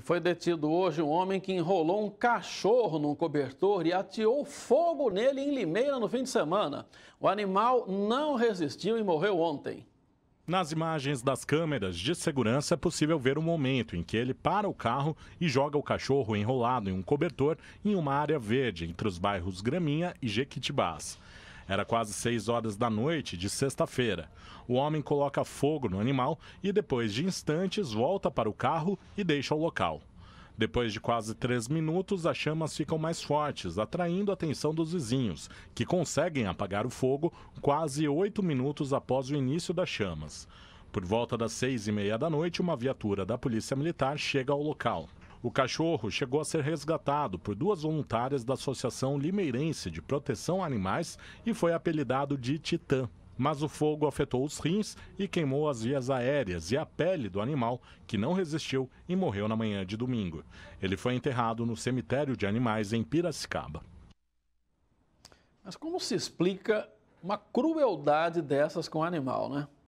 E foi detido hoje um homem que enrolou um cachorro num cobertor e ateou fogo nele em Limeira no fim de semana. O animal não resistiu e morreu ontem. Nas imagens das câmeras de segurança é possível ver o momento em que ele para o carro e joga o cachorro enrolado em um cobertor em uma área verde entre os bairros Graminha e Jequitibás. Era quase 6 horas da noite de sexta-feira. O homem coloca fogo no animal e, depois de instantes, volta para o carro e deixa o local. Depois de quase três minutos, as chamas ficam mais fortes, atraindo a atenção dos vizinhos, que conseguem apagar o fogo quase oito minutos após o início das chamas. Por volta das seis e meia da noite, uma viatura da Polícia Militar chega ao local. O cachorro chegou a ser resgatado por duas voluntárias da Associação Limeirense de Proteção a Animais e foi apelidado de Titã. Mas o fogo afetou os rins e queimou as vias aéreas e a pele do animal, que não resistiu e morreu na manhã de domingo. Ele foi enterrado no cemitério de animais em Piracicaba. Mas como se explica uma crueldade dessas com o animal, né?